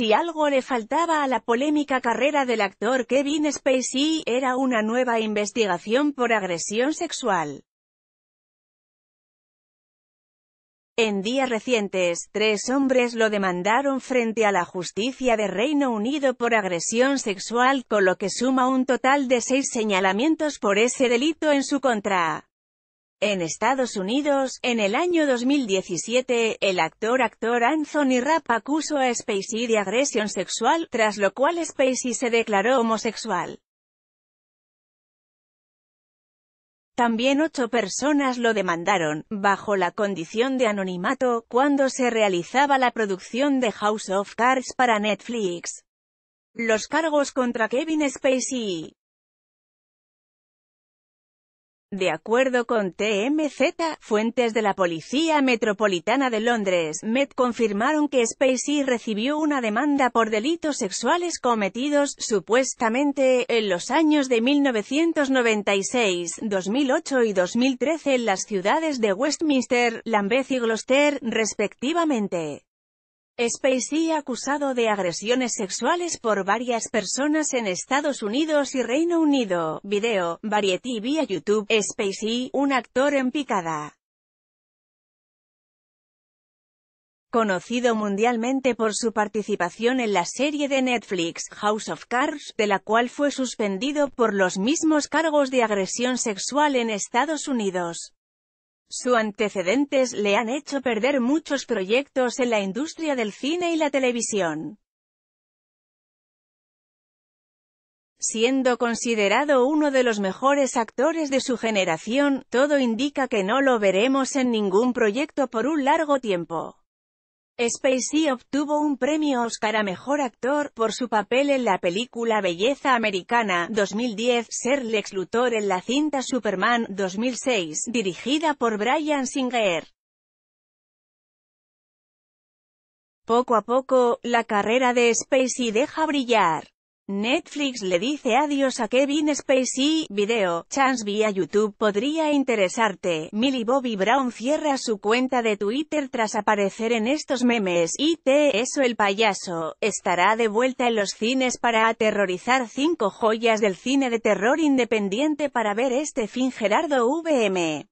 Si algo le faltaba a la polémica carrera del actor Kevin Spacey, era una nueva investigación por agresión sexual. En días recientes, tres hombres lo demandaron frente a la justicia de Reino Unido por agresión sexual, con lo que suma un total de seis señalamientos por ese delito en su contra. En Estados Unidos, en el año 2017, el actor-actor Anthony Rapp acusó a Spacey de agresión sexual, tras lo cual Spacey se declaró homosexual. También ocho personas lo demandaron, bajo la condición de anonimato, cuando se realizaba la producción de House of Cards para Netflix. Los cargos contra Kevin Spacey de acuerdo con TMZ, fuentes de la Policía Metropolitana de Londres, Met confirmaron que Spacey recibió una demanda por delitos sexuales cometidos, supuestamente, en los años de 1996, 2008 y 2013 en las ciudades de Westminster, Lambeth y Gloucester, respectivamente. Spacey acusado de agresiones sexuales por varias personas en Estados Unidos y Reino Unido. Video, Variety vía YouTube, Spacey, un actor en picada. Conocido mundialmente por su participación en la serie de Netflix, House of Cards, de la cual fue suspendido por los mismos cargos de agresión sexual en Estados Unidos. Su antecedentes le han hecho perder muchos proyectos en la industria del cine y la televisión. Siendo considerado uno de los mejores actores de su generación, todo indica que no lo veremos en ningún proyecto por un largo tiempo. Spacey obtuvo un premio Oscar a Mejor Actor, por su papel en la película Belleza Americana, 2010, ser Lex Luthor en la cinta Superman, 2006, dirigida por Brian Singer. Poco a poco, la carrera de Spacey deja brillar. Netflix le dice adiós a Kevin Spacey, video, chance vía YouTube podría interesarte. Millie Bobby Brown cierra su cuenta de Twitter tras aparecer en estos memes, y te eso el payaso, estará de vuelta en los cines para aterrorizar cinco joyas del cine de terror independiente para ver este fin Gerardo VM.